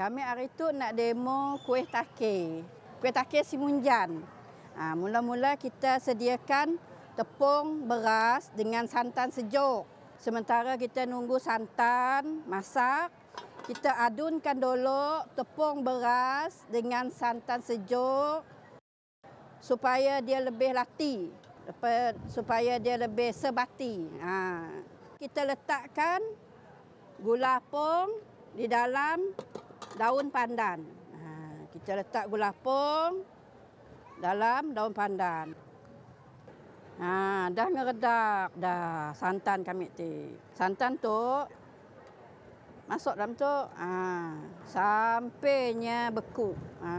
kami hari itu nak demo kuih takir. Kuih takir Simunjan. Ha, mula-mula kita sediakan tepung beras dengan santan sejuk. Sementara kita nunggu santan masak, kita adunkan dulu tepung beras dengan santan sejuk supaya dia lebih lati, supaya dia lebih sebati. Ha. Kita letakkan gula pong di dalam daun pandan. Ha, kita letak gula pom dalam daun pandan. Ha, dah ngeredak, dah santan kami tu. Santan tu masuk dalam tu ha, sampainya beku. Ha,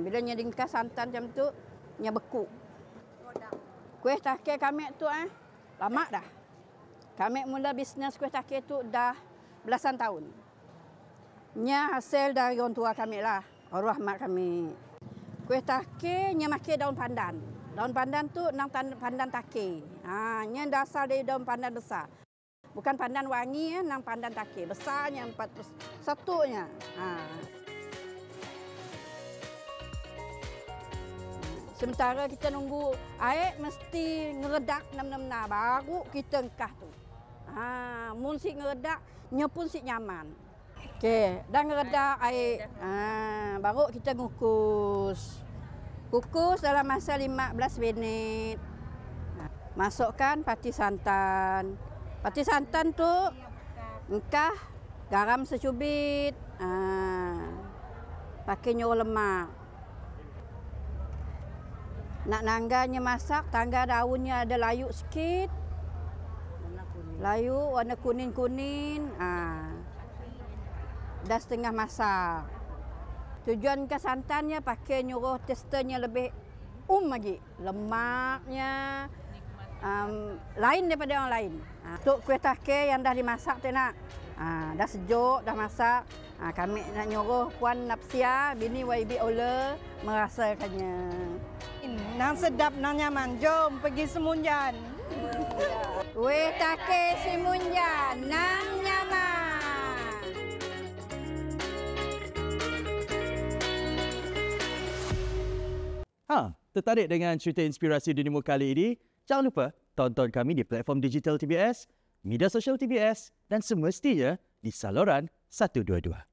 bila nyedingkan santan macam tu, nya beku. Kuih takir kami tu eh, lama dah. Kami mula bisnes kuih takir tu dah belasan tahun nya hasil dari orang tua kami lah, arwah mak kami. Kuih take nya make daun pandan. Daun pandan tu nang pandan take. Ha, nya dasar dari daun pandan besar. Bukan pandan wangi ya, nang pandan besar. Nya empat satu nya. Ha. Sementara kita nunggu air mesti ngeredak nama-nama baru kita engkah tu. Ha, mun si ngeredak nya pun si nyaman. Okey, dah redak air. Ha, baru kita kukus. Kukus dalam masa 15 minit. Ha, masukkan pati santan. Pati santan tu engkah garam secubit. Ha, pakai nyur lemak. Nak nangganya masak, tangga daunnya ada layu sikit. Layu warna kuning-kuning. -kuning. Ha. Dah setengah masa Tujuan kesantannya pakai nyuruh testernya lebih um lagi. Lemaknya um, lain daripada orang lain. Untuk ha, kuih takir yang dah dimasak tu nak. Ha, dah sejuk, dah masak. Ha, kami nak nyuruh Puan Napsia, bini YB Ola, merasakannya. Nang sedap, nang nyaman. Jom pergi semunjan. Weh takir semunjan, nang nyaman. Ha, tertarik dengan cerita inspirasi dunia kali ini? Jangan lupa tonton kami di platform digital TBS, media sosial TBS dan semestinya di saluran 122.